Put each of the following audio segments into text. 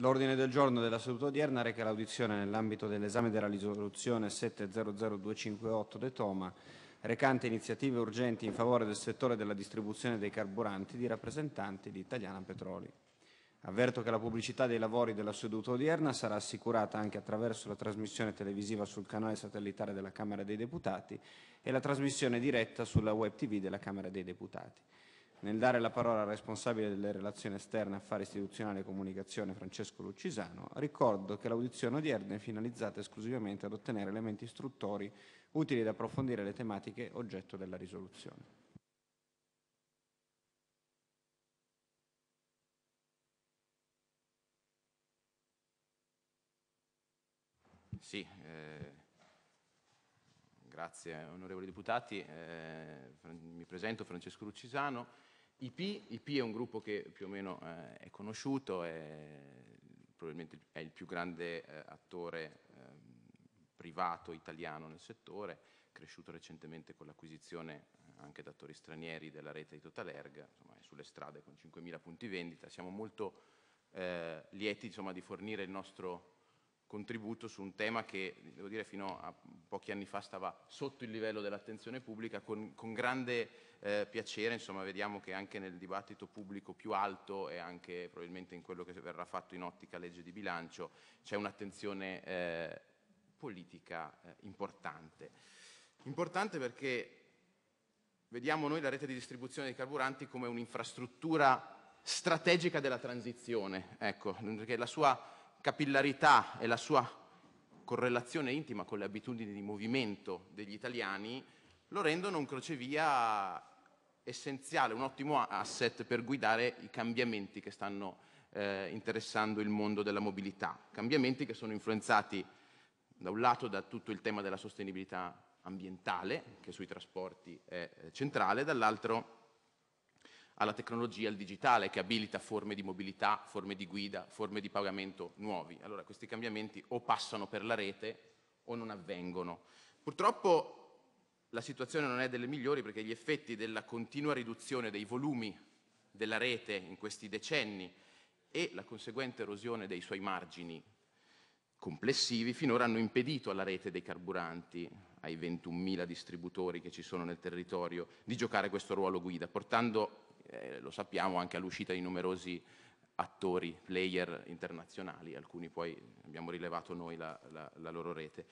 L'ordine del giorno della seduta odierna reca l'audizione nell'ambito dell'esame della risoluzione 700258 de Toma recante iniziative urgenti in favore del settore della distribuzione dei carburanti di rappresentanti di Italiana Petroli. Avverto che la pubblicità dei lavori della seduta odierna sarà assicurata anche attraverso la trasmissione televisiva sul canale satellitare della Camera dei Deputati e la trasmissione diretta sulla web TV della Camera dei Deputati. Nel dare la parola al responsabile delle relazioni esterne, affari istituzionali e comunicazione, Francesco Lucisano, ricordo che l'audizione odierna è finalizzata esclusivamente ad ottenere elementi istruttori utili ad approfondire le tematiche oggetto della risoluzione. Sì, eh, grazie onorevoli deputati. Eh, mi presento Francesco Lucisano. IP, IP è un gruppo che più o meno eh, è conosciuto, è, probabilmente è il più grande eh, attore ehm, privato italiano nel settore, cresciuto recentemente con l'acquisizione eh, anche da attori stranieri della rete di Totalerg, insomma è sulle strade con 5.000 punti vendita, siamo molto eh, lieti insomma, di fornire il nostro contributo su un tema che, devo dire, fino a pochi anni fa stava sotto il livello dell'attenzione pubblica, con, con grande eh, piacere, insomma, vediamo che anche nel dibattito pubblico più alto e anche probabilmente in quello che verrà fatto in ottica legge di bilancio c'è un'attenzione eh, politica eh, importante. Importante perché vediamo noi la rete di distribuzione dei carburanti come un'infrastruttura strategica della transizione, ecco, perché la sua capillarità e la sua correlazione intima con le abitudini di movimento degli italiani lo rendono un crocevia essenziale, un ottimo asset per guidare i cambiamenti che stanno eh, interessando il mondo della mobilità, cambiamenti che sono influenzati da un lato da tutto il tema della sostenibilità ambientale, che sui trasporti è eh, centrale, dall'altro alla tecnologia, al digitale, che abilita forme di mobilità, forme di guida, forme di pagamento nuovi. Allora questi cambiamenti o passano per la rete o non avvengono. Purtroppo la situazione non è delle migliori perché gli effetti della continua riduzione dei volumi della rete in questi decenni e la conseguente erosione dei suoi margini complessivi finora hanno impedito alla rete dei carburanti, ai 21.000 distributori che ci sono nel territorio, di giocare questo ruolo guida, portando eh, lo sappiamo anche all'uscita di numerosi attori, player internazionali, alcuni poi abbiamo rilevato noi la, la, la loro rete.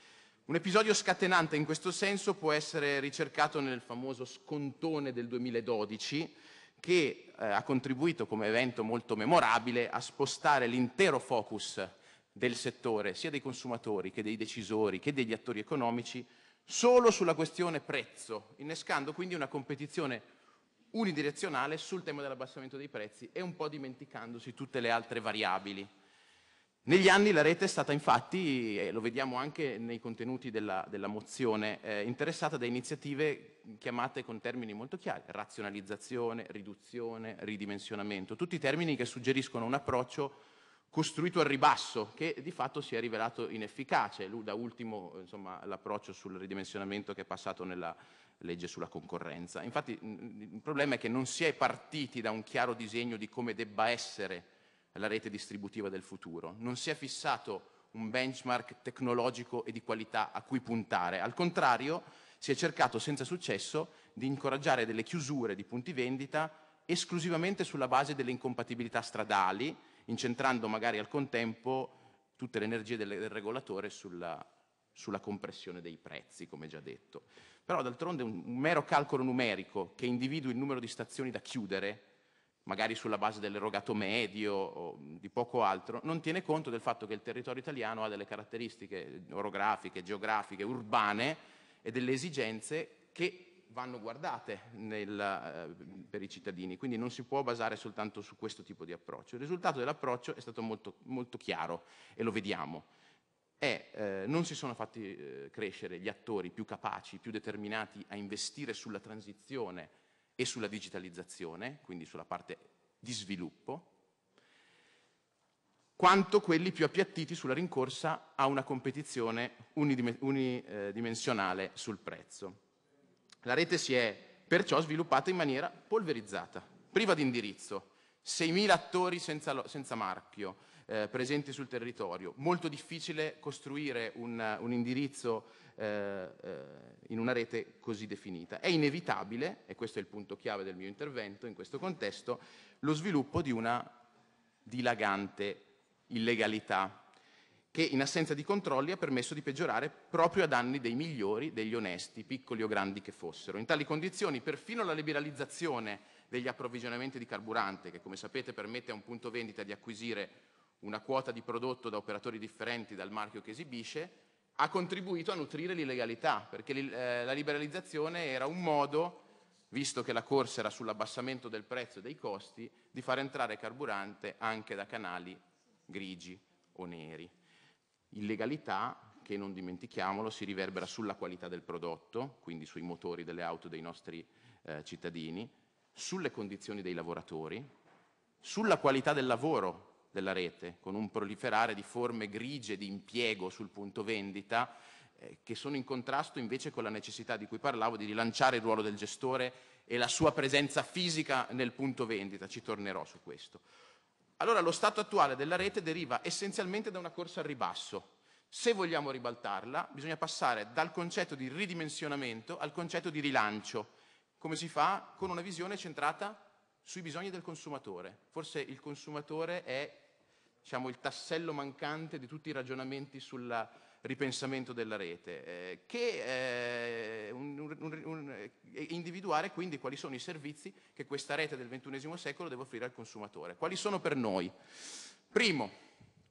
Un episodio scatenante in questo senso può essere ricercato nel famoso scontone del 2012 che eh, ha contribuito come evento molto memorabile a spostare l'intero focus del settore, sia dei consumatori che dei decisori che degli attori economici, solo sulla questione prezzo, innescando quindi una competizione unidirezionale sul tema dell'abbassamento dei prezzi e un po' dimenticandosi tutte le altre variabili. Negli anni la rete è stata infatti, e lo vediamo anche nei contenuti della, della mozione, eh, interessata da iniziative chiamate con termini molto chiari, razionalizzazione, riduzione, ridimensionamento, tutti termini che suggeriscono un approccio costruito al ribasso, che di fatto si è rivelato inefficace, da ultimo l'approccio sul ridimensionamento che è passato nella, legge sulla concorrenza. Infatti il problema è che non si è partiti da un chiaro disegno di come debba essere la rete distributiva del futuro, non si è fissato un benchmark tecnologico e di qualità a cui puntare, al contrario si è cercato senza successo di incoraggiare delle chiusure di punti vendita esclusivamente sulla base delle incompatibilità stradali, incentrando magari al contempo tutte le energie del, regolatore sulla, sulla compressione dei prezzi, come già detto. Però d'altronde un, mero calcolo numerico che individui il numero di stazioni da chiudere, magari sulla base dell'erogato medio o di poco altro, non tiene conto del fatto che il territorio italiano ha delle caratteristiche orografiche, geografiche, urbane e delle esigenze che vanno guardate nel, eh, per i cittadini, quindi non si può basare soltanto su questo tipo di approccio. Il risultato dell'approccio è stato molto, molto chiaro e lo vediamo è eh, non si sono fatti eh, crescere gli attori più capaci, più determinati a investire sulla transizione e sulla digitalizzazione, quindi sulla parte di sviluppo, quanto quelli più appiattiti sulla rincorsa a una competizione unidimensionale sul prezzo. La rete si è perciò sviluppata in maniera polverizzata, priva di indirizzo, 6.000 attori senza, senza marchio, eh, presenti sul territorio. Molto difficile costruire un, un indirizzo eh, eh, in una rete così definita. È inevitabile, e questo è il punto chiave del mio intervento in questo contesto, lo sviluppo di una dilagante illegalità che in assenza di controlli ha permesso di peggiorare proprio a danni dei migliori, degli onesti, piccoli o grandi che fossero. In tali condizioni perfino la liberalizzazione degli approvvigionamenti di carburante, che come sapete permette a un punto vendita di acquisire una quota di prodotto da operatori differenti dal marchio che esibisce, ha contribuito a nutrire l'illegalità, perché eh, la liberalizzazione era un modo, visto che la corsa era sull'abbassamento del prezzo e dei costi, di far entrare carburante anche da canali grigi o neri. Illegalità che, non dimentichiamolo, si riverbera sulla qualità del prodotto, quindi sui motori delle auto dei nostri eh, cittadini, sulle condizioni dei lavoratori, sulla qualità del lavoro della rete, con un proliferare di forme grigie di impiego sul punto vendita eh, che sono in contrasto invece con la necessità di cui parlavo di rilanciare il ruolo del gestore e la sua presenza fisica nel punto vendita, ci tornerò su questo. Allora lo stato attuale della rete deriva essenzialmente da una corsa al ribasso. Se vogliamo ribaltarla, bisogna passare dal concetto di ridimensionamento al concetto di rilancio. Come si fa? Con una visione centrata sui bisogni del consumatore. Forse il consumatore è diciamo, il tassello mancante di tutti i ragionamenti sul ripensamento della rete, eh, che, eh, un, un, un, eh, individuare quindi quali sono i servizi che questa rete del XXI secolo deve offrire al consumatore. Quali sono per noi? Primo,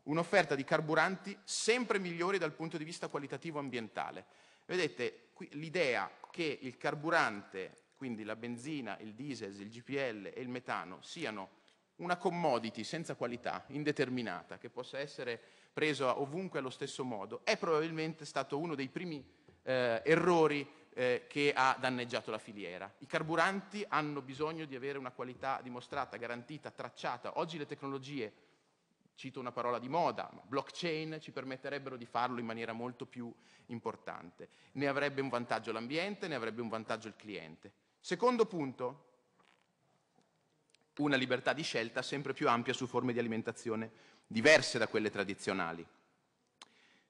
un'offerta di carburanti sempre migliori dal punto di vista qualitativo ambientale. Vedete, l'idea che il carburante, quindi la benzina, il diesel, il GPL e il metano siano una commodity senza qualità, indeterminata, che possa essere presa ovunque allo stesso modo, è probabilmente stato uno dei primi eh, errori eh, che ha danneggiato la filiera. I carburanti hanno bisogno di avere una qualità dimostrata, garantita, tracciata. Oggi le tecnologie, cito una parola di moda, blockchain ci permetterebbero di farlo in maniera molto più importante. Ne avrebbe un vantaggio l'ambiente, ne avrebbe un vantaggio il cliente. Secondo punto, una libertà di scelta sempre più ampia su forme di alimentazione diverse da quelle tradizionali.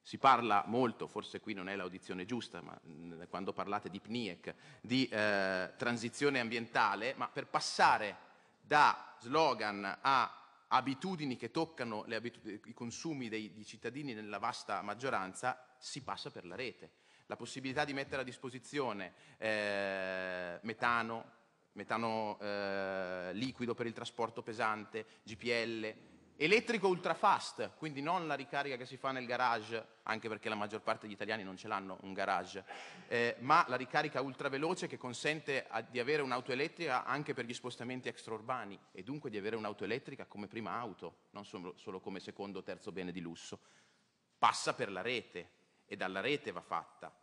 Si parla molto, forse qui non è l'audizione giusta, ma mm, quando parlate di PNIEC, di eh, transizione ambientale, ma per passare da slogan a abitudini che toccano abitudini, i consumi dei, dei cittadini nella vasta maggioranza, si passa per la rete. La possibilità di mettere a disposizione eh, metano, metano eh, liquido per il trasporto pesante, GPL, elettrico ultrafast, quindi non la ricarica che si fa nel garage, anche perché la maggior parte degli italiani non ce l'hanno un garage, eh, ma la ricarica ultraveloce che consente a, di avere un'auto elettrica anche per gli spostamenti extraurbani e dunque di avere un'auto elettrica come prima auto, non solo, solo come secondo o terzo bene di lusso. Passa per la rete e dalla rete va fatta.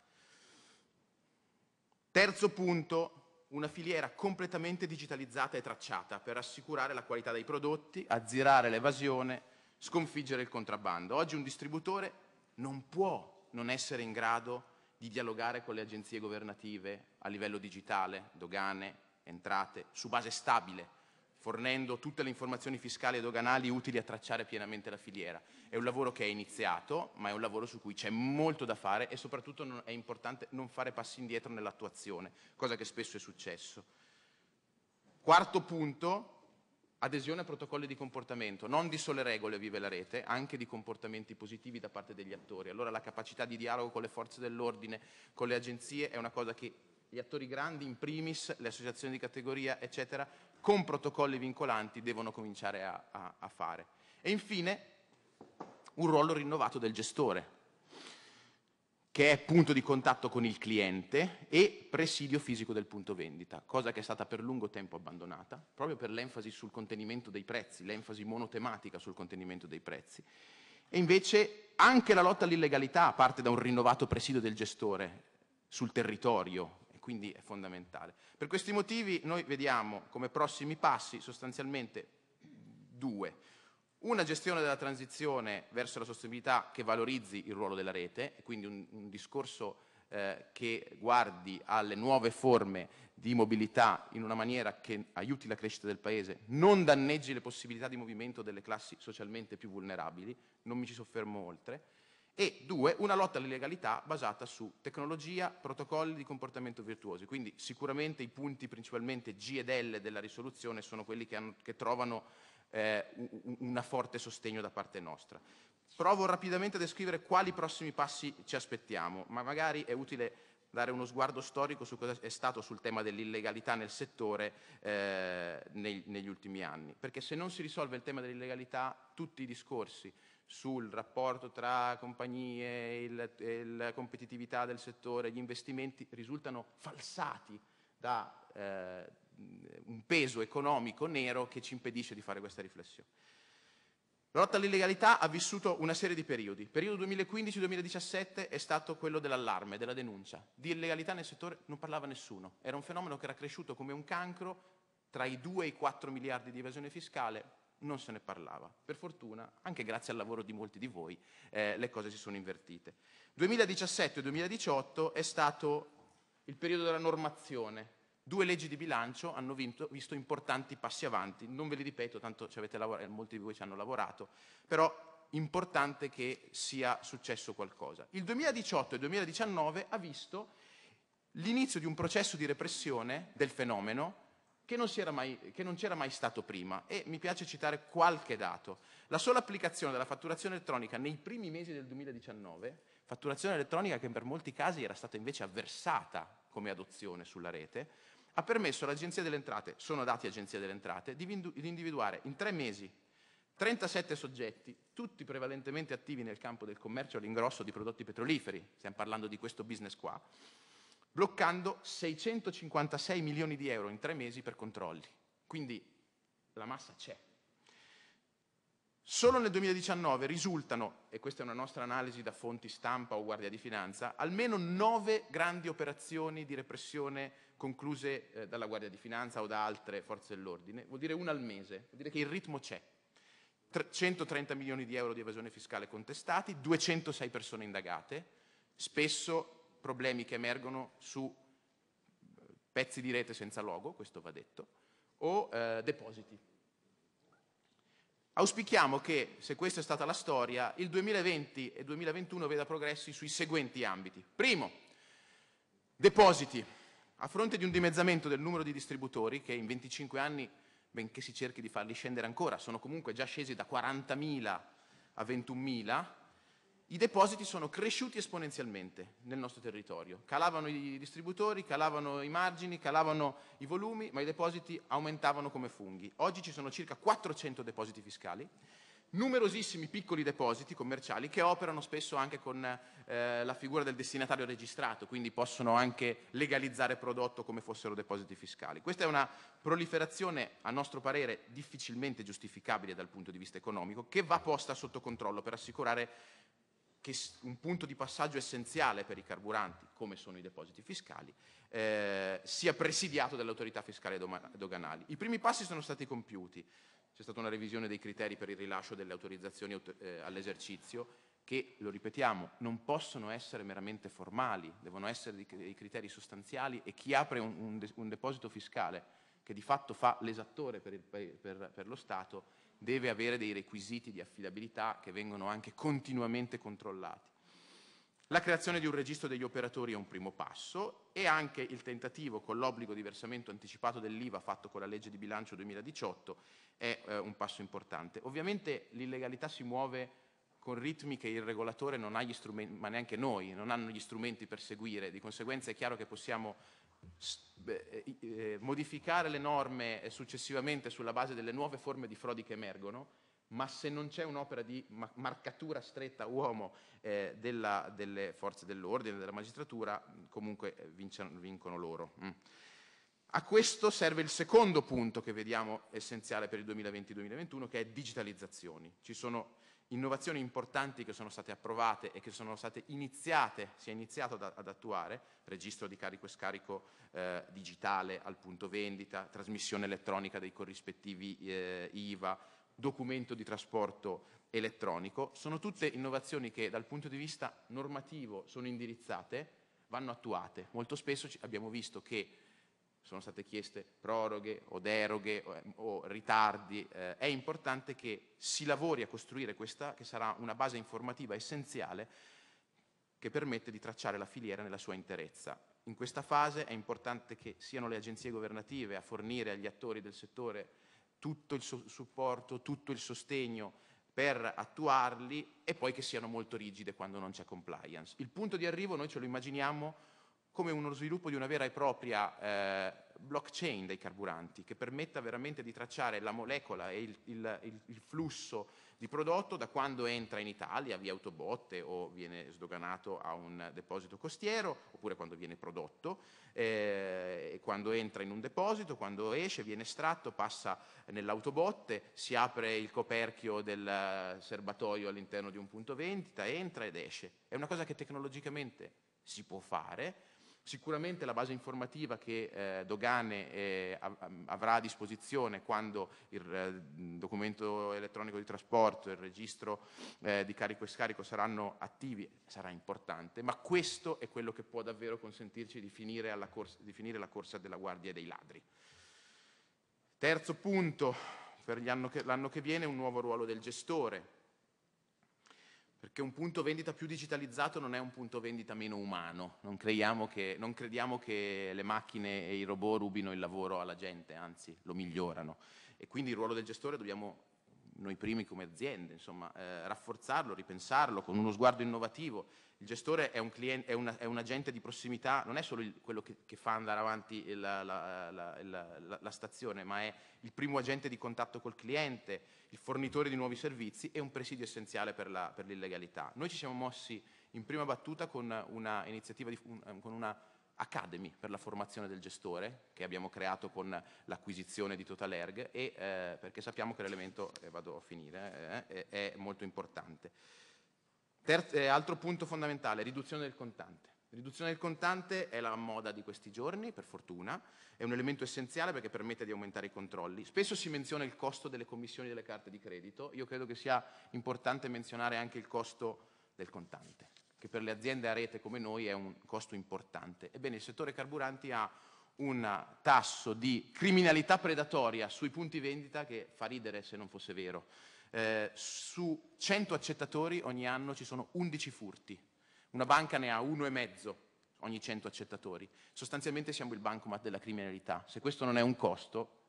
Terzo punto, una filiera completamente digitalizzata e tracciata per assicurare la qualità dei prodotti, azzerare l'evasione, sconfiggere il contrabbando. Oggi un distributore non può non essere in grado di dialogare con le agenzie governative a livello digitale, dogane, entrate, su base stabile, fornendo tutte le informazioni fiscali e doganali utili a tracciare pienamente la filiera. È un lavoro che è iniziato, ma è un lavoro su cui c'è molto da fare e soprattutto è importante non fare passi indietro nell'attuazione, cosa che spesso è successo. Quarto punto, adesione a protocolli di comportamento, non di sole regole vive la rete, anche di comportamenti positivi da parte degli attori. Allora la capacità di dialogo con le forze dell'ordine, con le agenzie è una cosa che gli attori grandi in primis, le associazioni di categoria, eccetera, con protocolli vincolanti devono cominciare a, a, a fare. E infine un ruolo rinnovato del gestore, che è punto di contatto con il cliente e presidio fisico del punto vendita, cosa che è stata per lungo tempo abbandonata, proprio per l'enfasi sul contenimento dei prezzi, l'enfasi monotematica sul contenimento dei prezzi. E invece anche la lotta all'illegalità parte da un rinnovato presidio del gestore sul territorio, quindi è fondamentale. Per questi motivi noi vediamo come prossimi passi sostanzialmente due. Una gestione della transizione verso la sostenibilità che valorizzi il ruolo della rete, quindi un, un discorso eh, che guardi alle nuove forme di mobilità in una maniera che aiuti la crescita del paese, non danneggi le possibilità di movimento delle classi socialmente più vulnerabili, non mi ci soffermo oltre e due, una lotta all'illegalità basata su tecnologia, protocolli di comportamento virtuosi. Quindi sicuramente i punti principalmente G ed L della risoluzione sono quelli che, hanno, che trovano eh, un forte sostegno da parte nostra. Provo rapidamente a descrivere quali prossimi passi ci aspettiamo, ma magari è utile dare uno sguardo storico su cosa è stato sul tema dell'illegalità nel settore eh, nei, negli ultimi anni, perché se non si risolve il tema dell'illegalità tutti i discorsi sul rapporto tra compagnie la competitività del settore, gli investimenti risultano falsati da eh, un peso economico nero che ci impedisce di fare questa riflessione. La lotta all'illegalità ha vissuto una serie di periodi. Il periodo 2015-2017 è stato quello dell'allarme, della denuncia. Di illegalità nel settore non parlava nessuno. Era un fenomeno che era cresciuto come un cancro tra i 2 e i 4 miliardi di evasione fiscale, non se ne parlava. Per fortuna, anche grazie al lavoro di molti di voi, eh, le cose si sono invertite. 2017-2018 è stato il periodo della normazione. Due leggi di bilancio hanno vinto, visto importanti passi avanti. Non ve li ripeto, tanto lavorato, molti di voi ci hanno lavorato, però importante che sia successo qualcosa. Il 2018 e il 2019 ha visto l'inizio di un processo di repressione del fenomeno che non, mai, che non, c'era mai stato prima e mi piace citare qualche dato. La sola applicazione della fatturazione elettronica nei primi mesi del 2019, fatturazione elettronica che per molti casi era stata invece avversata come adozione sulla rete, ha permesso all'Agenzia delle Entrate, sono dati Agenzia delle Entrate, di individuare in tre mesi 37 soggetti, tutti prevalentemente attivi nel campo del commercio all'ingrosso di prodotti petroliferi, stiamo parlando di questo business qua, bloccando 656 milioni di euro in tre mesi per controlli. Quindi la massa c'è. Solo nel 2019 risultano, e questa è una nostra analisi da fonti stampa o guardia di finanza, almeno nove grandi operazioni di repressione concluse eh, dalla guardia di finanza o da altre forze dell'ordine, vuol dire una al mese, vuol dire che il ritmo c'è. 130 milioni di euro di evasione fiscale contestati, 206 persone indagate, spesso problemi che emergono su eh, pezzi di rete senza logo, questo va detto, o eh, depositi. Auspichiamo che, se questa è stata la storia, il 2020 e 2021 veda progressi sui seguenti ambiti. Primo, depositi. A fronte di un dimezzamento del numero di distributori, che in 25 anni, benché si cerchi di farli scendere ancora, sono comunque già scesi da 40.000 a 21.000, i depositi sono cresciuti esponenzialmente nel nostro territorio. Calavano i distributori, calavano i margini, calavano i volumi, ma i depositi aumentavano come funghi. Oggi ci sono circa 400 depositi fiscali, numerosissimi piccoli depositi commerciali che operano spesso anche con eh, la figura del destinatario registrato, quindi possono anche legalizzare prodotto come fossero depositi fiscali. Questa è una proliferazione, a nostro parere, difficilmente giustificabile dal punto di vista economico, che va posta sotto controllo per assicurare che un punto di passaggio essenziale per i carburanti, come sono i depositi fiscali, eh, sia presidiato dalle autorità fiscali doganali. I primi passi sono stati compiuti, c'è stata una revisione dei criteri per il rilascio delle autorizzazioni eh, all'esercizio, che, lo ripetiamo, non possono essere meramente formali, devono essere dei criteri sostanziali e chi apre un, un, un deposito fiscale, che di fatto fa l'esattore per, per, per lo Stato, deve avere dei requisiti di affidabilità che vengono anche continuamente controllati. La creazione di un registro degli operatori è un primo passo e anche il tentativo con l'obbligo di versamento anticipato dell'IVA fatto con la legge di bilancio 2018 è eh, un passo importante. Ovviamente l'illegalità si muove con ritmi che il regolatore non ha gli strumenti, ma neanche noi, non hanno gli strumenti per seguire, di conseguenza è chiaro che possiamo eh, modificare le norme successivamente sulla base delle nuove forme di frodi che emergono, ma se non c'è un'opera di marcatura stretta uomo eh, della, delle forze dell'ordine, della magistratura, comunque eh, vincono, vincono loro. Mm. A questo serve il secondo punto che vediamo essenziale per il 2020-2021, che è digitalizzazioni. Ci sono innovazioni importanti che sono state approvate e che sono state iniziate, si è iniziato ad, ad attuare, registro di carico e scarico eh, digitale al punto vendita, trasmissione elettronica dei corrispettivi eh, IVA, documento di trasporto elettronico, sono tutte innovazioni che dal punto di vista normativo sono indirizzate, vanno attuate. Molto spesso abbiamo visto che sono state chieste proroghe o deroghe ehm, o, ritardi, eh, è importante che si lavori a costruire questa che sarà una base informativa essenziale che permette di tracciare la filiera nella sua interezza. In questa fase è importante che siano le agenzie governative a fornire agli attori del settore tutto il so- supporto, tutto il sostegno per attuarli e poi che siano molto rigide quando non c'è compliance. Il punto di arrivo noi ce lo immaginiamo come uno sviluppo di una vera e propria eh, blockchain dei carburanti che permetta veramente di tracciare la molecola e il, il, il, il, flusso di prodotto da quando entra in Italia via autobotte o viene sdoganato a un deposito costiero oppure quando viene prodotto, eh, quando entra in un deposito, quando esce, viene estratto, passa nell'autobotte, si apre il coperchio del serbatoio all'interno di un punto vendita, entra ed esce. È una cosa che tecnologicamente si può fare, Sicuramente la base informativa che eh, Dogane eh, avrà a disposizione quando il eh, documento elettronico di trasporto e il registro eh, di carico e scarico saranno attivi sarà importante, ma questo è quello che può davvero consentirci di finire, corsa, di finire la corsa della guardia dei ladri. Terzo punto, per l'anno che, che viene un nuovo ruolo del gestore che un punto vendita più digitalizzato non è un punto vendita meno umano, non, che, non crediamo che le macchine e i robot rubino il lavoro alla gente, anzi lo migliorano e quindi il ruolo del gestore dobbiamo noi primi come aziende, insomma, eh, rafforzarlo, ripensarlo con uno sguardo innovativo. Il gestore è un, cliente, è una, è un agente di prossimità, non è solo il, quello che, che, fa andare avanti il, la, la, la, la, stazione, ma è il primo agente di contatto col cliente, il fornitore di nuovi servizi e un presidio essenziale per, per l'illegalità. Noi ci siamo mossi in prima battuta con una iniziativa, di, un, con una Academy per la formazione del gestore che abbiamo creato con l'acquisizione di TotalErg e, eh, perché sappiamo che l'elemento, eh, vado a finire, eh, è molto importante. Terzo, eh, altro punto fondamentale, riduzione del contante. Riduzione del contante è la moda di questi giorni, per fortuna, è un elemento essenziale perché permette di aumentare i controlli. Spesso si menziona il costo delle commissioni delle carte di credito, io credo che sia importante menzionare anche il costo del contante che per le aziende a rete come noi è un costo importante. Ebbene, il settore carburanti ha un tasso di criminalità predatoria sui punti vendita che fa ridere se non fosse vero. Eh, su 100 accettatori ogni anno ci sono 11 furti, una banca ne ha uno e mezzo ogni 100 accettatori. Sostanzialmente siamo il bancomat della criminalità. Se questo non è un costo,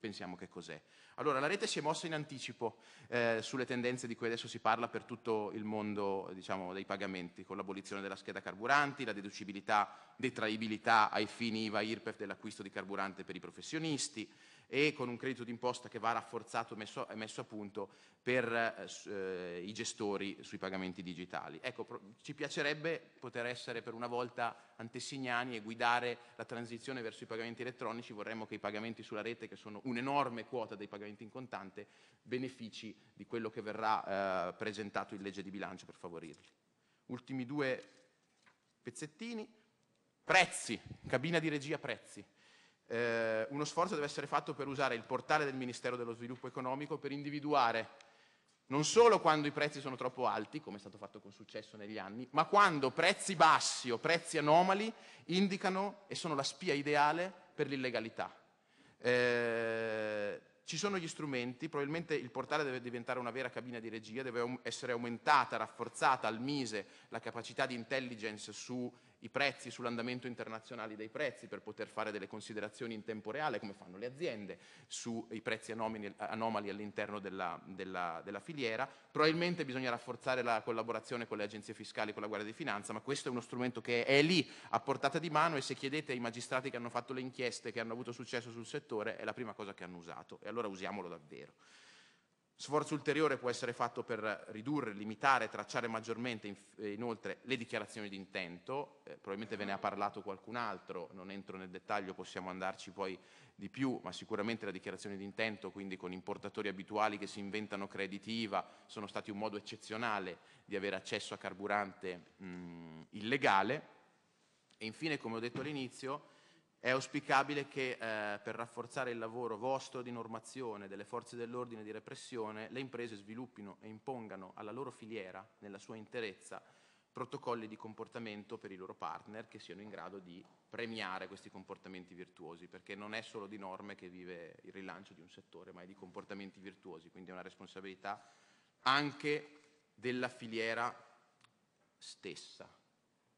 pensiamo che cos'è. Allora, la rete si è mossa in anticipo eh, sulle tendenze di cui adesso si parla per tutto il mondo diciamo, dei pagamenti, con l'abolizione della scheda carburanti, la deducibilità, detraibilità ai fini IVA-IRPEF dell'acquisto di carburante per i professionisti, e con un credito d'imposta che va rafforzato e messo, messo, a punto per eh, eh, i gestori sui pagamenti digitali. Ecco, ci piacerebbe poter essere per una volta antesignani e guidare la transizione verso i pagamenti elettronici, vorremmo che i pagamenti sulla rete, che sono un'enorme quota dei pagamenti in contante, benefici di quello che verrà eh, presentato in legge di bilancio per favorirli. Ultimi due pezzettini. Prezzi, cabina di regia prezzi eh, uno sforzo deve essere fatto per usare il portale del Ministero dello Sviluppo Economico per individuare non solo quando i prezzi sono troppo alti, come è stato fatto con successo negli anni, ma quando prezzi bassi o prezzi anomali indicano e sono la spia ideale per l'illegalità. Eh, ci sono gli strumenti, probabilmente il portale deve diventare una vera cabina di regia, deve essere aumentata, rafforzata al Mise la capacità di intelligence su i prezzi, sull'andamento internazionale dei prezzi per poter fare delle considerazioni in tempo reale come fanno le aziende sui prezzi anomali, all'interno della, della, della, filiera. Probabilmente bisogna rafforzare la collaborazione con le agenzie fiscali, con la Guardia di Finanza, ma questo è uno strumento che è lì a portata di mano e se chiedete ai magistrati che hanno fatto le inchieste, che hanno avuto successo sul settore, è la prima cosa che hanno usato e allora usiamolo davvero. Sforzo ulteriore può essere fatto per ridurre, limitare, tracciare maggiormente in, eh, inoltre le dichiarazioni di intento, eh, probabilmente ve ne ha parlato qualcun altro, non entro nel dettaglio, possiamo andarci poi di più, ma sicuramente la dichiarazione di intento, quindi con importatori abituali che si inventano creditiva, sono stati un modo eccezionale di avere accesso a carburante mh, illegale. E infine, come ho detto all'inizio, è auspicabile che eh, per rafforzare il lavoro vostro di normazione delle forze dell'ordine e di repressione le imprese sviluppino e impongano alla loro filiera, nella sua interezza, protocolli di comportamento per i loro partner che siano in grado di premiare questi comportamenti virtuosi, perché non è solo di norme che vive il rilancio di un settore, ma è di comportamenti virtuosi, quindi è una responsabilità anche della filiera stessa.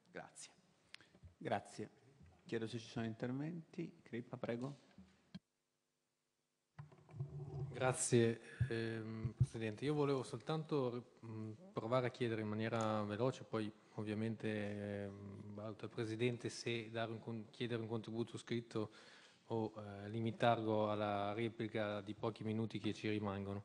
Grazie. Grazie. Chiedo se ci sono interventi. Crippa, prego. Grazie ehm, Presidente. Io volevo soltanto mm, provare a chiedere in maniera veloce, poi ovviamente ehm, valuto il Presidente se dare un, chiedere un contributo scritto o eh, limitarlo alla replica di pochi minuti che ci rimangono.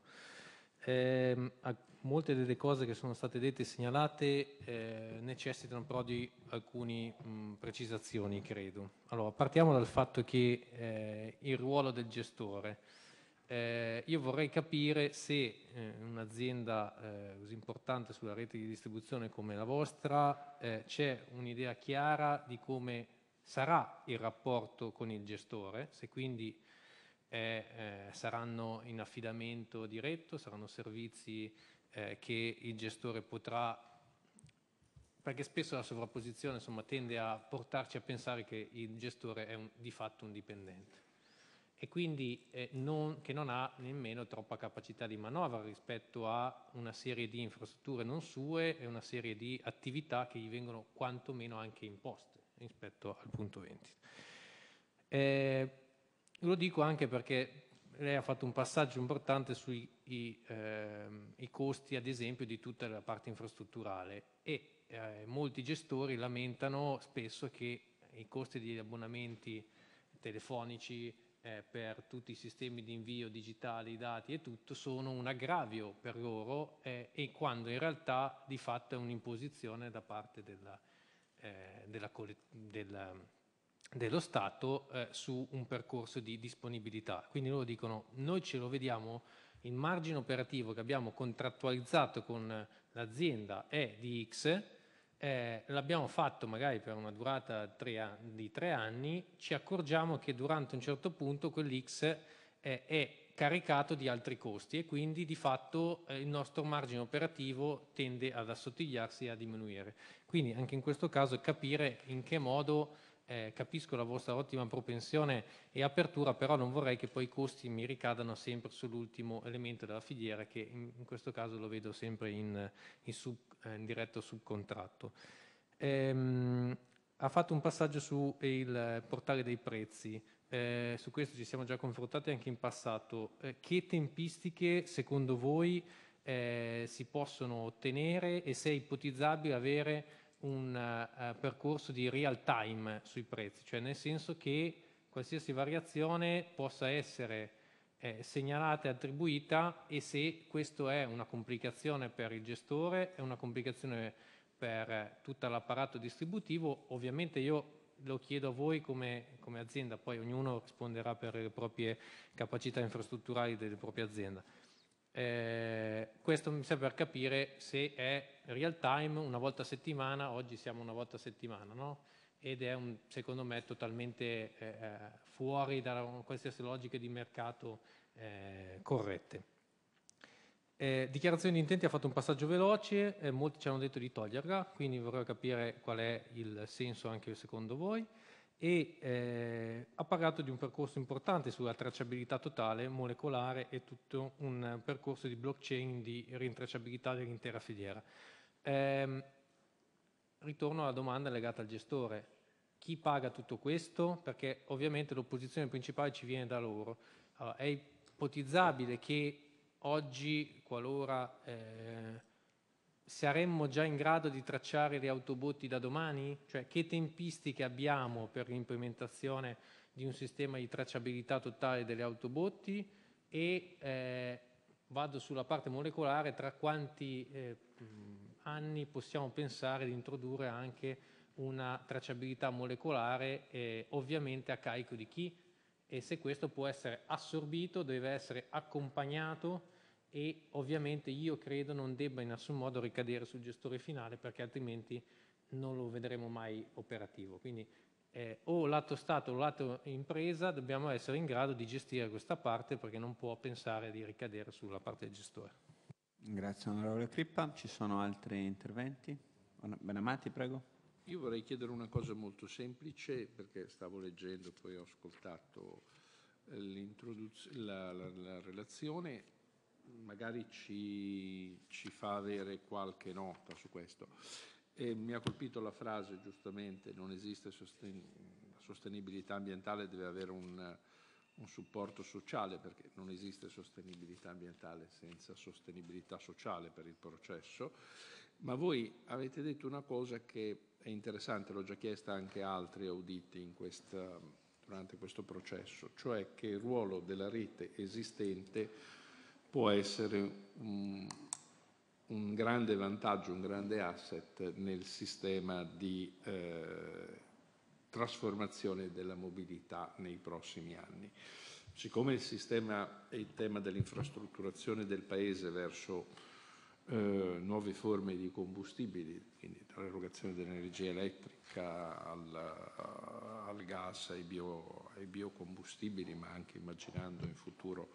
Ehm, molte delle cose che sono state dette e segnalate eh, necessitano però di alcune precisazioni, credo. Allora, partiamo dal fatto che eh, il ruolo del gestore. Eh, io vorrei capire se eh, un'azienda eh, così importante sulla rete di distribuzione come la vostra eh, c'è un'idea chiara di come sarà il rapporto con il gestore, se quindi eh, eh, saranno in affidamento diretto, saranno servizi eh, che il gestore potrà, perché spesso la sovrapposizione insomma, tende a portarci a pensare che il gestore è un, di fatto un dipendente e quindi eh, non, che non ha nemmeno troppa capacità di manovra rispetto a una serie di infrastrutture non sue e una serie di attività che gli vengono quantomeno anche imposte rispetto al punto 20. Eh, lo dico anche perché lei ha fatto un passaggio importante sui i, ehm, i costi, ad esempio, di tutta la parte infrastrutturale e eh, molti gestori lamentano spesso che i costi degli abbonamenti telefonici eh, per tutti i sistemi di invio digitali, dati e tutto sono un aggravio per loro eh, e quando in realtà di fatto è un'imposizione da parte della, eh, della, della dello Stato eh, su un percorso di disponibilità. Quindi loro dicono noi ce lo vediamo, il margine operativo che abbiamo contrattualizzato con eh, l'azienda è di X, eh, l'abbiamo fatto magari per una durata tre, di tre anni, ci accorgiamo che durante un certo punto quell'X eh, è caricato di altri costi e quindi di fatto eh, il nostro margine operativo tende ad assottigliarsi e a diminuire. Quindi anche in questo caso capire in che modo eh, capisco la vostra ottima propensione e apertura, però non vorrei che poi i costi mi ricadano sempre sull'ultimo elemento della filiera, che in, in, questo caso lo vedo sempre in, in, sub, eh, in diretto subcontratto. Ehm, ha fatto un passaggio sul portale dei prezzi, eh, su questo ci siamo già confrontati anche in passato. Eh, che tempistiche secondo voi eh, si possono ottenere e se è ipotizzabile avere un uh, percorso di real time sui prezzi, cioè nel senso che qualsiasi variazione possa essere eh, segnalata e attribuita e se questo è una complicazione per il gestore, è una complicazione per eh, tutto l'apparato distributivo, ovviamente io lo chiedo a voi come, come azienda, poi ognuno risponderà per le proprie capacità infrastrutturali delle proprie aziende. Eh, questo mi serve per capire se è real time una volta a settimana, oggi siamo una volta a settimana, no? ed è un, secondo me totalmente eh, eh fuori da qualsiasi logica di mercato eh, corrette. Eh, dichiarazione di intenti ha fatto un passaggio veloce, eh, molti ci hanno detto di toglierla, quindi vorrei capire qual è il senso anche secondo voi e eh, ha parlato di un percorso importante sulla tracciabilità totale, molecolare e tutto un percorso di blockchain di rintracciabilità dell'intera filiera. Eh, ritorno alla domanda legata al gestore. Chi paga tutto questo? Perché ovviamente l'opposizione principale ci viene da loro. Allora, è ipotizzabile che oggi, qualora eh, saremmo già in grado di tracciare le autobotti da domani? Cioè che tempistiche abbiamo per l'implementazione di un sistema di tracciabilità totale delle autobotti e eh, vado sulla parte molecolare, tra quanti eh, anni possiamo pensare di introdurre anche una tracciabilità molecolare eh, ovviamente a carico di chi e se questo può essere assorbito, deve essere accompagnato e ovviamente io credo non debba in nessun modo ricadere sul gestore finale perché altrimenti non lo vedremo mai operativo. Quindi eh, o lato Stato o lato impresa dobbiamo essere in grado di gestire questa parte perché non può pensare di ricadere sulla parte del gestore. Grazie onorevole Crippa. Ci sono altri interventi? Benamati, prego. Io vorrei chiedere una cosa molto semplice perché stavo leggendo, poi ho ascoltato eh, la, la, la relazione magari ci, ci fa avere qualche nota su questo. E mi ha colpito la frase giustamente, non esiste sosten- sostenibilità ambientale, deve avere un, un supporto sociale, perché non esiste sostenibilità ambientale senza sostenibilità sociale per il processo, ma voi avete detto una cosa che è interessante, l'ho già chiesta anche a altri auditi questa, durante questo processo, cioè che il ruolo della rete esistente può essere un, un grande vantaggio, un grande asset nel sistema di eh, trasformazione della mobilità nei prossimi anni. Siccome il sistema e il tema dell'infrastrutturazione del Paese verso eh, nuove forme di combustibili, quindi dall'erogazione dell'energia elettrica al, al gas, ai, bio, ai biocombustibili, ma anche immaginando in futuro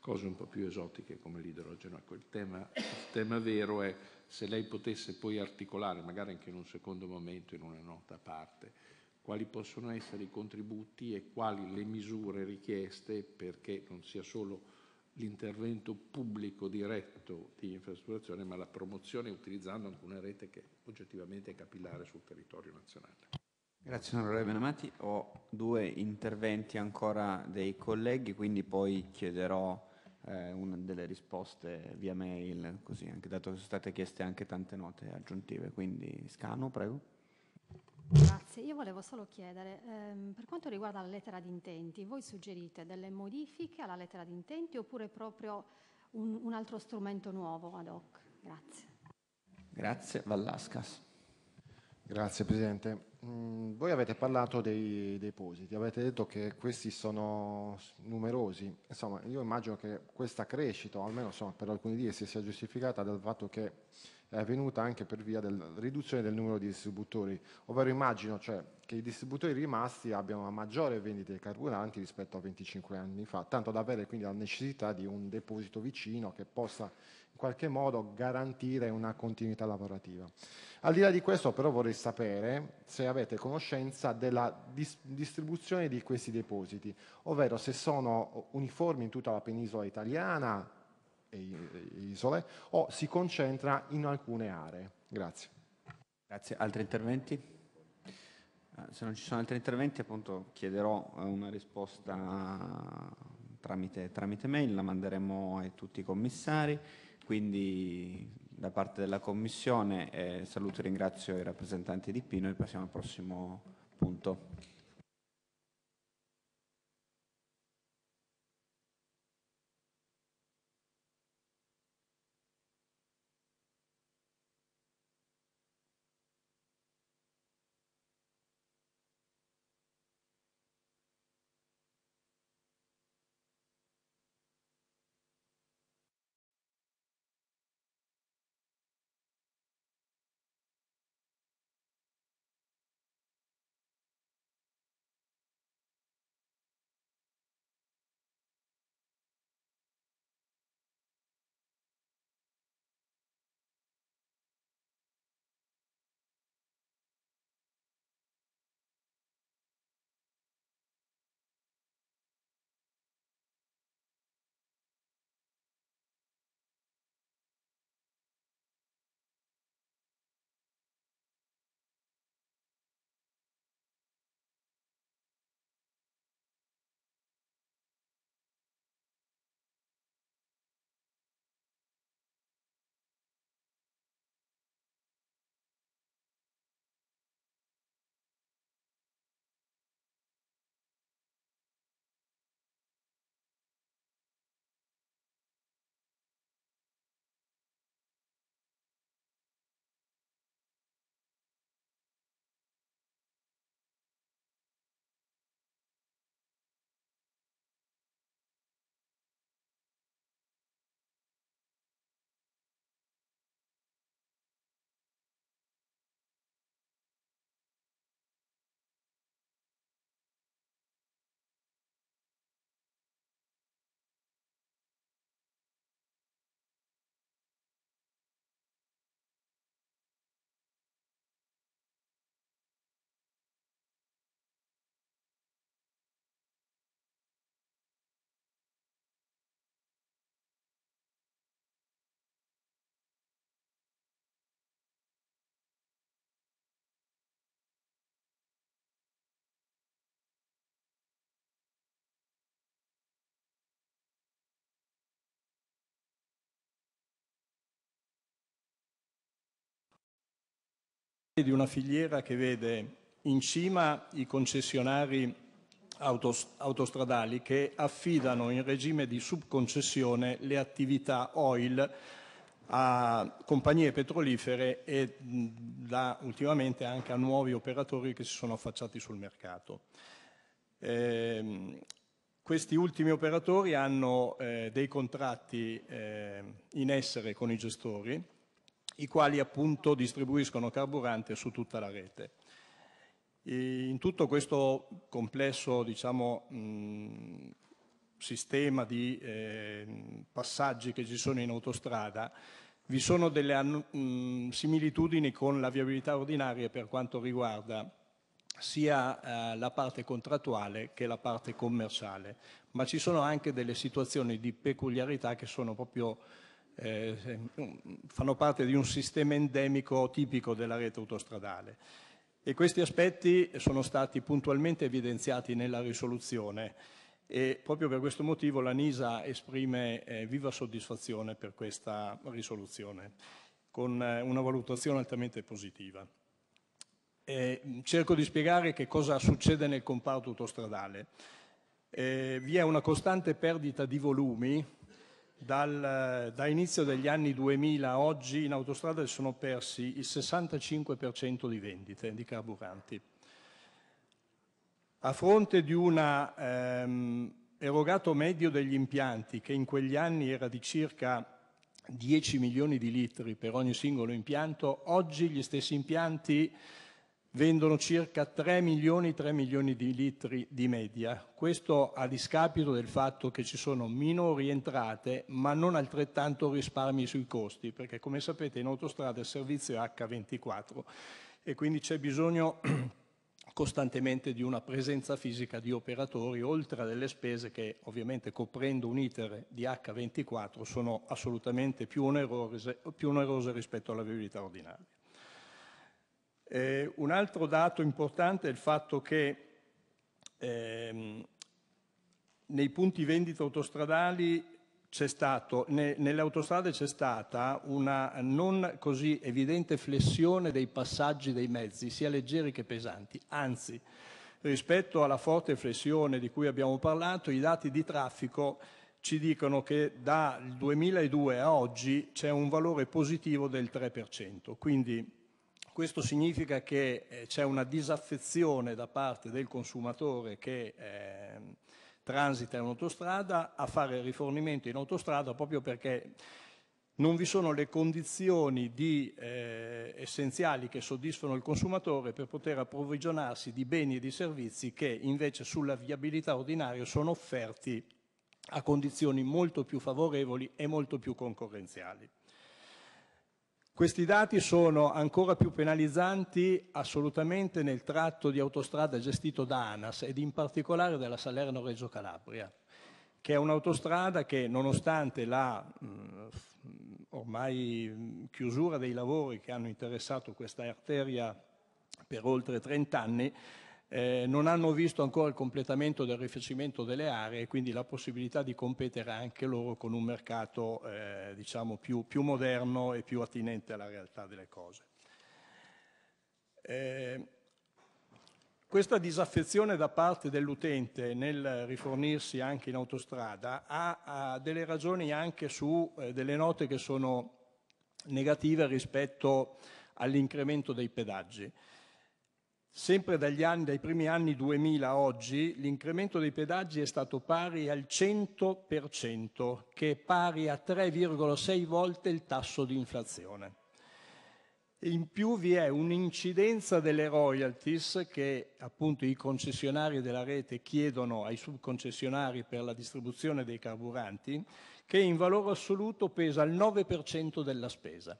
cose un po' più esotiche come l'idrogeno. Ecco, il tema, il tema vero è se lei potesse poi articolare, magari anche in un secondo momento, in una nota a parte, quali possono essere i contributi e quali le misure richieste perché non sia solo l'intervento pubblico diretto di infrastrutturazione, ma la promozione utilizzando anche una rete che oggettivamente è capillare sul territorio nazionale. Grazie onorevole Benamati, ho due interventi ancora dei colleghi, quindi poi chiederò eh, una delle risposte via mail, così, anche dato che sono state chieste anche tante note aggiuntive. Quindi Scano, prego. Grazie, io volevo solo chiedere, ehm, per quanto riguarda la lettera di intenti, voi suggerite delle modifiche alla lettera di intenti oppure proprio un, un altro strumento nuovo ad hoc? Grazie. Grazie, Vallascas. Grazie Presidente. Mm, voi avete parlato dei depositi, avete detto che questi sono numerosi. Insomma, io immagino che questa crescita, o almeno insomma, per alcuni di essi, sia giustificata dal fatto che è avvenuta anche per via della riduzione del numero di distributori, ovvero immagino cioè, che i distributori rimasti abbiano una maggiore vendita dei carburanti rispetto a 25 anni fa, tanto da avere quindi la necessità di un deposito vicino che possa qualche modo garantire una continuità lavorativa. Al di là di questo però vorrei sapere se avete conoscenza della dis distribuzione di questi depositi, ovvero se sono uniformi in tutta la penisola italiana e isole o si concentra in alcune aree. Grazie. Grazie. Altri interventi? Ah, se non ci sono altri interventi appunto chiederò eh, una risposta tramite, tramite mail, la manderemo a tutti i commissari. Quindi da parte della Commissione eh, saluto e ringrazio i rappresentanti di Pino e passiamo al prossimo punto. di una filiera che vede in cima i concessionari autostradali che affidano in regime di subconcessione le attività oil a compagnie petrolifere e da, ultimamente anche a nuovi operatori che si sono affacciati sul mercato. Eh, questi ultimi operatori hanno eh, dei contratti eh, in essere con i gestori i quali appunto distribuiscono carburante su tutta la rete. E in tutto questo complesso diciamo, mh, sistema di eh, passaggi che ci sono in autostrada, vi sono delle mh, similitudini con la viabilità ordinaria per quanto riguarda sia eh, la parte contrattuale che la parte commerciale, ma ci sono anche delle situazioni di peculiarità che sono proprio eh, fanno parte di un sistema endemico tipico della rete autostradale. E questi aspetti sono stati puntualmente evidenziati nella risoluzione e proprio per questo motivo la NISA esprime eh, viva soddisfazione per questa risoluzione, con eh, una valutazione altamente positiva. E, mm, cerco di spiegare che cosa succede nel comparto autostradale. Eh, vi è una costante perdita di volumi dal, eh, da inizio degli anni 2000 a oggi in autostrada si sono persi il 65% di vendite di carburanti. A fronte di un ehm, erogato medio degli impianti, che in quegli anni era di circa 10 milioni di litri per ogni singolo impianto, oggi gli stessi impianti vendono circa 3 milioni, 3 milioni di litri di media. Questo a discapito del fatto che ci sono minori entrate ma non altrettanto risparmi sui costi, perché come sapete in autostrada il servizio è H24 e quindi c'è bisogno costantemente di una presenza fisica di operatori, oltre a delle spese che ovviamente coprendo un iter di H24 sono assolutamente più onerose, più onerose rispetto alla viabilità ordinaria. Eh, un altro dato importante è il fatto che ehm, nei punti vendita autostradali c'è stato, ne, nelle autostrade c'è stata una non così evidente flessione dei passaggi dei mezzi, sia leggeri che pesanti. Anzi, rispetto alla forte flessione di cui abbiamo parlato, i dati di traffico ci dicono che dal 2002 a oggi c'è un valore positivo del 3%. Quindi questo significa che eh, c'è una disaffezione da parte del consumatore che eh, transita in autostrada a fare rifornimento in autostrada proprio perché non vi sono le condizioni di, eh, essenziali che soddisfano il consumatore per poter approvvigionarsi di beni e di servizi che invece sulla viabilità ordinaria sono offerti a condizioni molto più favorevoli e molto più concorrenziali. Questi dati sono ancora più penalizzanti assolutamente nel tratto di autostrada gestito da ANAS ed in particolare della Salerno-Reggio Calabria, che è un'autostrada che nonostante la mh, ormai chiusura dei lavori che hanno interessato questa arteria per oltre 30 anni, eh, non hanno visto ancora il completamento del rifacimento delle aree, e quindi la possibilità di competere anche loro con un mercato eh, diciamo più, più, moderno e più attinente alla realtà delle cose. Eh, questa disaffezione da parte dell'utente nel rifornirsi anche in autostrada ha, ha delle ragioni anche su eh, delle note che sono negative rispetto all'incremento dei pedaggi. Sempre anni, dai primi anni 2000 a oggi l'incremento dei pedaggi è stato pari al 100%, che è pari a 3,6 volte il tasso di inflazione. In più vi è un'incidenza delle royalties che appunto i concessionari della rete chiedono ai subconcessionari per la distribuzione dei carburanti, che in valore assoluto pesa il 9% della spesa.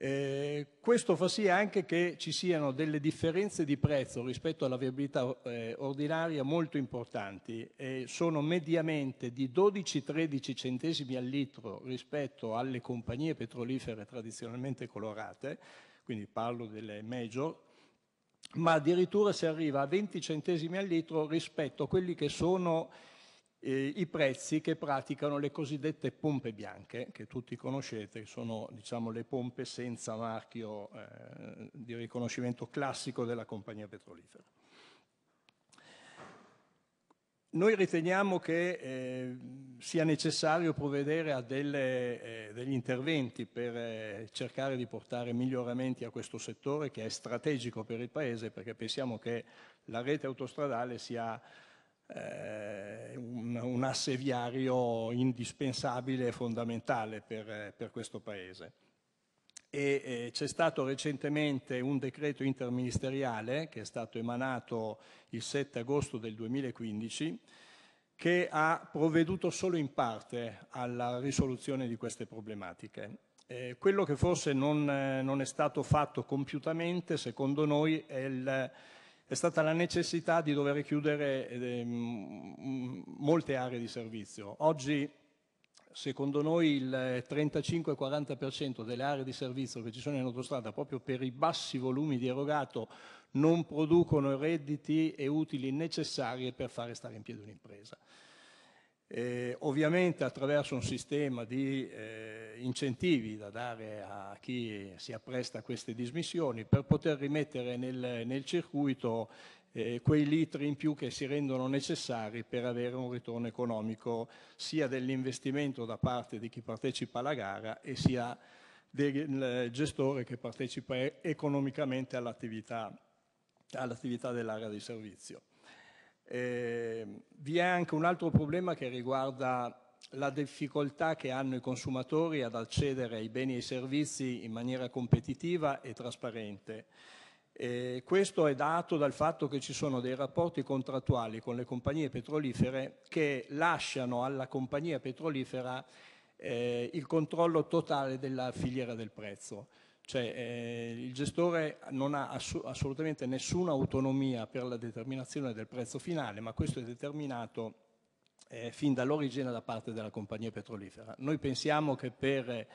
Eh, questo fa sì anche che ci siano delle differenze di prezzo rispetto alla viabilità eh, ordinaria molto importanti, eh, sono mediamente di 12-13 centesimi al litro rispetto alle compagnie petrolifere tradizionalmente colorate, quindi parlo delle major, ma addirittura si arriva a 20 centesimi al litro rispetto a quelli che sono eh, i prezzi che praticano le cosiddette pompe bianche, che tutti conoscete, sono diciamo, le pompe senza marchio eh, di riconoscimento classico della compagnia petrolifera. Noi riteniamo che eh, sia necessario provvedere a delle, eh, degli interventi per eh, cercare di portare miglioramenti a questo settore che è strategico per il Paese perché pensiamo che la rete autostradale sia eh, un, un, asse viario indispensabile e fondamentale per, eh, per questo Paese. E, eh, c'è stato recentemente un decreto interministeriale che è stato emanato il 7 agosto del 2015 che ha provveduto solo in parte alla risoluzione di queste problematiche. Eh, quello che forse non, eh, non, è stato fatto compiutamente, secondo noi, è il è stata la necessità di dover chiudere eh, molte aree di servizio. Oggi secondo noi il 35-40% delle aree di servizio che ci sono in autostrada proprio per i bassi volumi di erogato non producono redditi e utili necessari per fare stare in piedi un'impresa. Eh, ovviamente attraverso un sistema di eh, incentivi da dare a chi si appresta a queste dismissioni per poter rimettere nel, nel circuito eh, quei litri in più che si rendono necessari per avere un ritorno economico sia dell'investimento da parte di chi partecipa alla gara e sia del eh, gestore che partecipa economicamente all'attività, all'attività dell'area di servizio. Eh, vi è anche un altro problema che riguarda la difficoltà che hanno i consumatori ad accedere ai beni e ai servizi in maniera competitiva e trasparente. E ehm, questo è dato dal fatto che ci sono dei rapporti contrattuali con le compagnie petrolifere che lasciano alla compagnia petrolifera eh, il controllo totale della filiera del prezzo. Cioè, eh, il gestore non ha ass assolutamente nessuna autonomia per la determinazione del prezzo finale, ma questo è determinato eh, fin dall'origine da parte della compagnia petrolifera. Noi pensiamo che per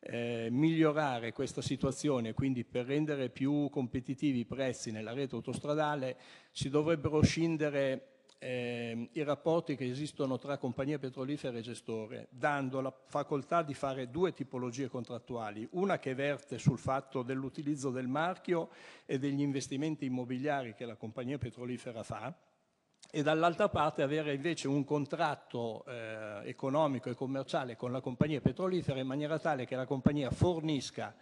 eh, migliorare questa situazione, quindi per rendere più competitivi i prezzi nella rete autostradale, si dovrebbero scindere eh, i rapporti che esistono tra compagnia petrolifera e gestore, dando la facoltà di fare due tipologie contrattuali, una che verte sul fatto dell'utilizzo del marchio e degli investimenti immobiliari che la compagnia petrolifera fa, e dall'altra parte avere invece un contratto eh, economico e commerciale con la compagnia petrolifera in maniera tale che la compagnia fornisca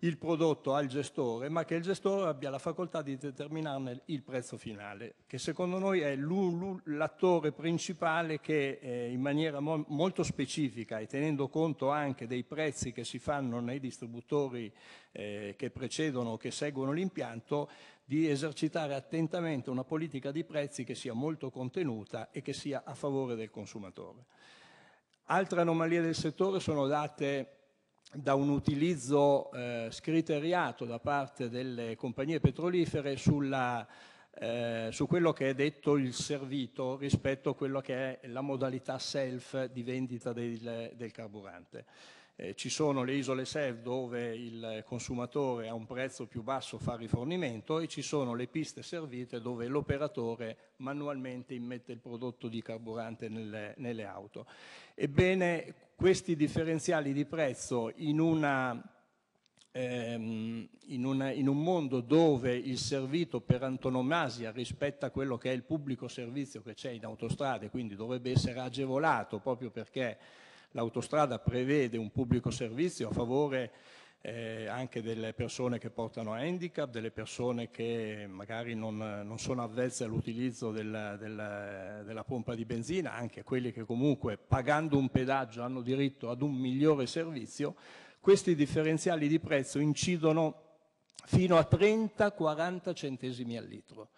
il prodotto al gestore, ma che il gestore abbia la facoltà di determinarne il prezzo finale, che secondo noi è l'attore principale che eh, in maniera mo molto specifica e tenendo conto anche dei prezzi che si fanno nei distributori eh, che precedono o che seguono l'impianto, di esercitare attentamente una politica di prezzi che sia molto contenuta e che sia a favore del consumatore. Altre anomalie del settore sono date da un utilizzo eh, scriteriato da parte delle compagnie petrolifere sulla, eh, su quello che è detto il servito rispetto a quello che è la modalità self di vendita del, del carburante. Eh, ci sono le isole self dove il consumatore a un prezzo più basso fa rifornimento e ci sono le piste servite dove l'operatore manualmente immette il prodotto di carburante nelle, nelle auto. Ebbene, questi differenziali di prezzo in, una, ehm, in, una, in un mondo dove il servito per antonomasia rispetto a quello che è il pubblico servizio che c'è in autostrade, quindi dovrebbe essere agevolato proprio perché l'autostrada prevede un pubblico servizio a favore eh, anche delle persone che portano handicap, delle persone che magari non, non sono avvezze all'utilizzo della, della, della pompa di benzina, anche quelli che comunque pagando un pedaggio hanno diritto ad un migliore servizio, questi differenziali di prezzo incidono fino a 30-40 centesimi al litro.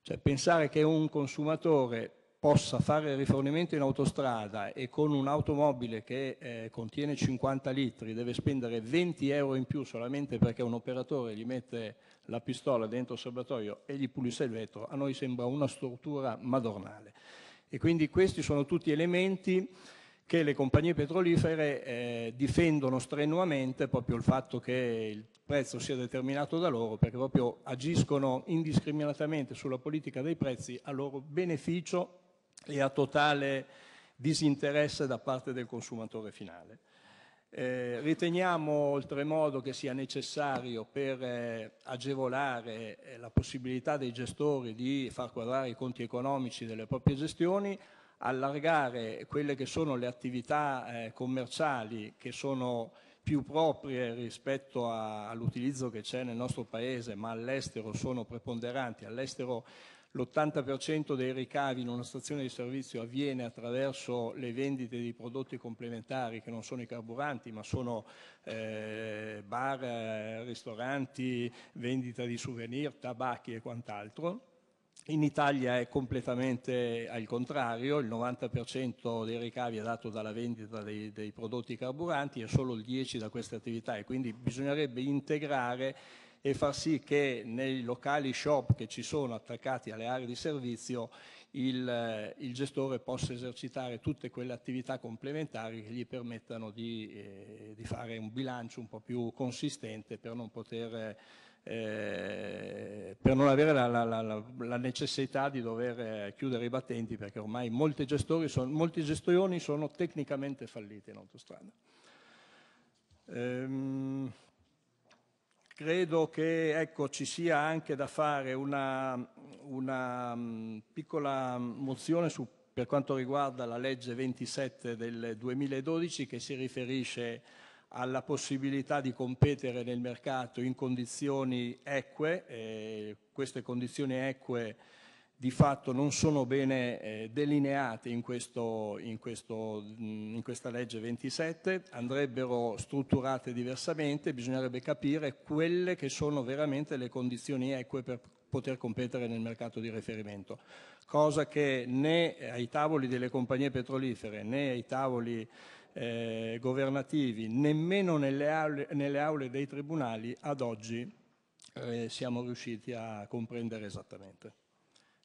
Cioè pensare che un consumatore possa fare rifornimento in autostrada e con un'automobile che eh, contiene 50 litri deve spendere 20 euro in più solamente perché un operatore gli mette la pistola dentro il serbatoio e gli pulisce il vetro, a noi sembra una struttura madornale. E quindi questi sono tutti elementi che le compagnie petrolifere eh, difendono strenuamente proprio il fatto che il prezzo sia determinato da loro, perché proprio agiscono indiscriminatamente sulla politica dei prezzi a loro beneficio e a totale disinteresse da parte del consumatore finale. Eh, riteniamo oltremodo che sia necessario per eh, agevolare eh, la possibilità dei gestori di far quadrare i conti economici delle proprie gestioni, allargare quelle che sono le attività eh, commerciali che sono più proprie rispetto all'utilizzo che c'è nel nostro paese, ma all'estero sono preponderanti, all'estero l'80% dei ricavi in una stazione di servizio avviene attraverso le vendite di prodotti complementari che non sono i carburanti, ma sono eh, bar, eh, ristoranti, vendita di souvenir, tabacchi e quant'altro. In Italia è completamente al contrario, il 90% dei ricavi è dato dalla vendita dei, dei prodotti carburanti e solo il 10% da queste attività e quindi bisognerebbe integrare e far sì che nei locali shop che ci sono attaccati alle aree di servizio il, eh, il gestore possa esercitare tutte quelle attività complementari che gli permettano di, eh, di fare un bilancio un po' più consistente per non poter eh, per non avere la, la, la, la, necessità di dover eh, chiudere i battenti perché ormai molti, gestori son, molti gestorioni sono tecnicamente falliti in autostrada. Ehm, credo che ecco, ci sia anche da fare una, una mm, piccola mozione su, per quanto riguarda la legge 27 del 2012 che si riferisce alla possibilità di competere nel mercato in condizioni eque, eh, queste condizioni eque di fatto non sono bene eh, delineate in, questo, in, questo, in, questa legge 27, andrebbero strutturate diversamente, bisognerebbe capire quelle che sono veramente le condizioni eque per poter competere nel mercato di riferimento, cosa che né ai tavoli delle compagnie petrolifere né ai tavoli eh, governativi, nemmeno nelle aule, nelle aule, dei tribunali ad oggi eh, siamo riusciti a comprendere esattamente.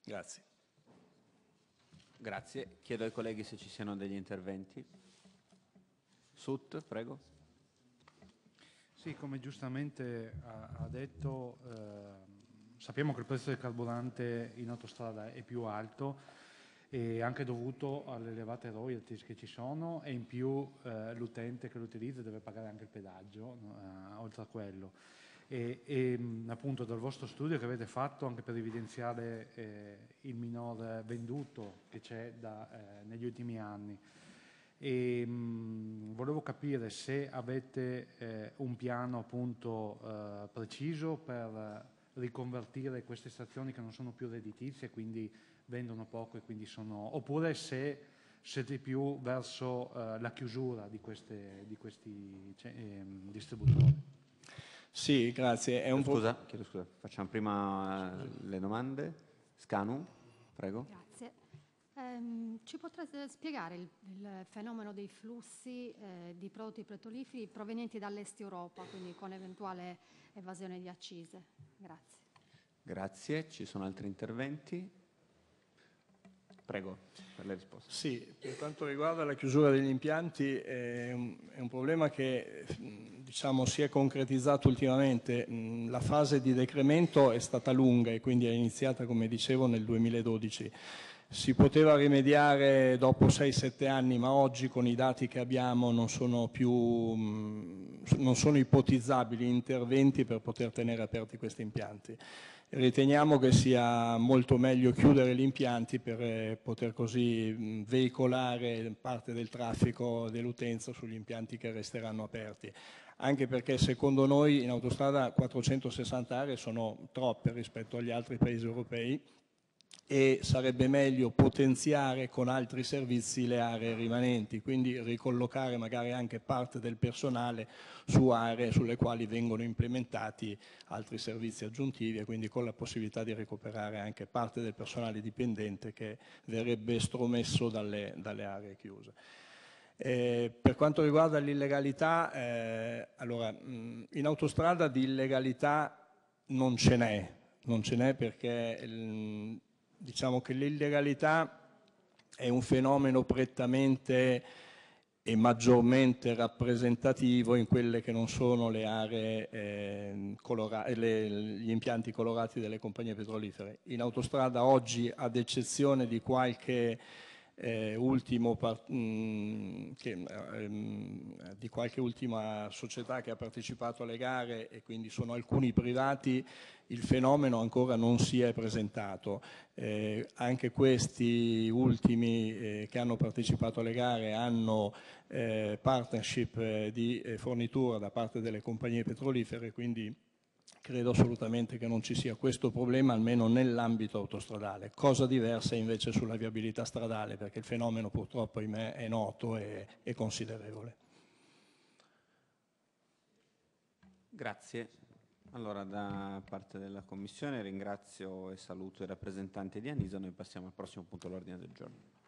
Grazie. Grazie. Chiedo ai colleghi se ci siano degli interventi. Sut, prego. Sì, come giustamente ha, detto, eh, sappiamo che il prezzo del carburante in autostrada è più alto e anche dovuto alle elevate royalties che ci sono e in più eh, l'utente che lo utilizza deve pagare anche il pedaggio, eh, oltre a quello e, e appunto dal vostro studio che avete fatto anche per evidenziare eh, il minor venduto che c'è da, eh, negli ultimi anni. E, mh, volevo capire se avete eh, un piano appunto eh, preciso per riconvertire queste stazioni che non sono più redditizie, quindi vendono poco e quindi sono... oppure se siete più verso eh, la chiusura di, queste, di questi cioè, distributori. Sì, grazie. È un scusa, po'... chiedo scusa, facciamo prima eh, le domande. Scanu, prego. Grazie. Um, ci potreste spiegare il, il, fenomeno dei flussi eh, di prodotti petroliferi provenienti dall'est Europa, quindi con eventuale evasione di accise? Grazie. Grazie, ci sono altri interventi? Prego per le risposte. Sì, per quanto riguarda la chiusura degli impianti è un, è un problema che diciamo, si è concretizzato ultimamente. Mm, la fase di decremento è stata lunga e quindi è iniziata, come dicevo, nel 2012. Si poteva rimediare dopo 6-7 anni, ma oggi con i dati che abbiamo non sono, più, mm, non sono ipotizzabili interventi per poter tenere aperti questi impianti. Riteniamo che sia molto meglio chiudere gli impianti per eh, poter così mm, veicolare parte del traffico dell'utenza sugli impianti che resteranno aperti anche perché secondo noi in autostrada 460 aree sono troppe rispetto agli altri paesi europei e sarebbe meglio potenziare con altri servizi le aree rimanenti, quindi ricollocare magari anche parte del personale su aree sulle quali vengono implementati altri servizi aggiuntivi e quindi con la possibilità di recuperare anche parte del personale dipendente che verrebbe stromesso dalle, dalle aree chiuse. Eh, per quanto riguarda l'illegalità, eh, allora, mh, in autostrada di illegalità non ce n'è, non ce n'è perché mh, diciamo che l'illegalità è un fenomeno prettamente e maggiormente rappresentativo in quelle che non sono le aree, eh, le, gli impianti colorati delle compagnie petrolifere. In autostrada oggi, ad eccezione di qualche eh, ultimo, mh, mm, che, mh, ehm, di qualche ultima società che ha partecipato alle gare e quindi sono alcuni privati, il fenomeno ancora non si è presentato. Eh, anche questi ultimi eh, che hanno partecipato alle gare hanno eh, partnership eh, di eh, fornitura da parte delle compagnie petrolifere, quindi credo assolutamente che non ci sia questo problema, almeno nell'ambito autostradale. Cosa diversa invece sulla viabilità stradale, perché il fenomeno purtroppo ahimè, è noto e è considerevole. Grazie. Allora, da parte della Commissione ringrazio e saluto i rappresentanti di Anisa. Noi passiamo al prossimo punto dell'ordine del giorno.